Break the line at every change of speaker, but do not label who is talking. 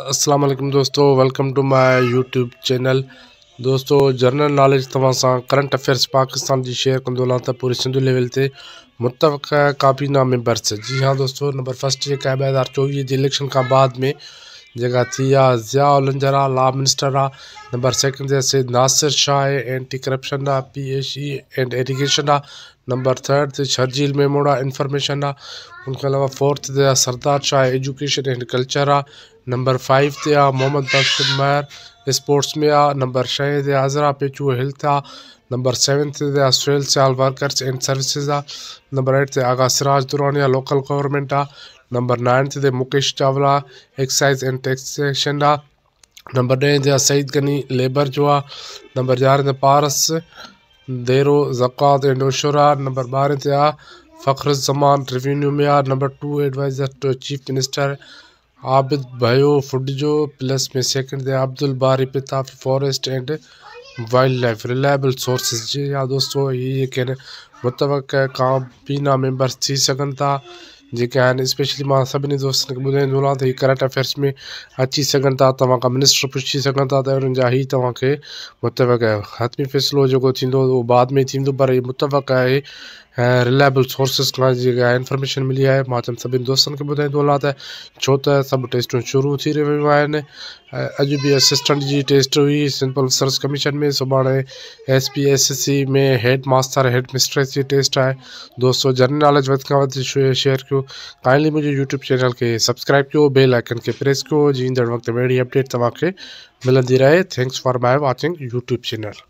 असलम दोस्तों welcome to my YouTube channel दोस्तों general knowledge तव्हां करंट अफेयर्स पाकिस्तान जी शेयर कंदो पूरे सिंधु लेवल ते मुतफ़ कापीनामे बर्स जी हाँ दोस्तों नंबर फस्ट जेका आहे हज़ार चोवीह जे इलेक्शन खां बाद में जेका थी ज़िया उलंजर आहे लॉ मिनिस्टर आ नंबर सेकेंड ते नासिर शाह आहे एंटी करप्शन आहे P H E and education आहे नंबर थर्ड ते शर्जील मेमोड़ा इंफॉर्मेशन आहे उनखां अलावा फोर्थ ते आहे Sardar Shah education and culture आ नंबर फाइव ते आ मोहम्मद बशीर महर स्पोर्ट्स में आ नंबर छः ते आज़रा पेचू हेल्थ आ नंबर सेवन ते आहे Sohail Sial workers and services आहे नंबर एट ते आगा सिराज दुरानिया लोकल गवर्नमेंट आहे नंबर नाइन ते Mukesh Chawla excise and taxation आहे नंबर ॾहें ते आहे सईद गनी लेबर जो आहे नंबर यारहें ते पारस देरो ज़कात एंड शुरा नंबर ॿारहें ते आहे फ़ख़्र ज़मान रिवेन्यू में आहे number two adviser to chief minister Abid Bhayo food जो प्लस में सेकंड ते Abdul Bari Pitafi forest and wildlife reliable sources जी या दोस्तों इहे कंहिं मुतवक काबीना मेंबर थी सघनि था जेके स्पेशली सभी सभिनी दोस्तनि खे ॿुधाईंदो करंट अफेयर्स में अची सघनि था मिनिस्टर पुछी सा ही तक मुतबक है हतमी फैसलो जो वो बाद में थींदो पर हीअ मुतबक है रिलायबल सोर्सिस का इंफॉर्मेशन मिली है मैं सभी सभिनि दोस्तनि खे छो तो सब टेस्टू शुरू थी रहियूं अज भी बि असिस्टेंट की टेस्ट हुई सिंपल रिसर्च कमीशन में सुबह S P S S C में हेड मास्टर हेड मिस्ट्रेस की टेस्ट है दोस्तों जनरल नॉलेज शेयर कर काइंडली मुझे यूट्यूब चैनल के सब्सक्राइब कयो बेल आइकन के प्रेस कयो जीअं ईंदड़ वक़्तु में अहिड़ी अपडेट तव्हांखे मिलंदी रहे thanks for my watching YouTube channel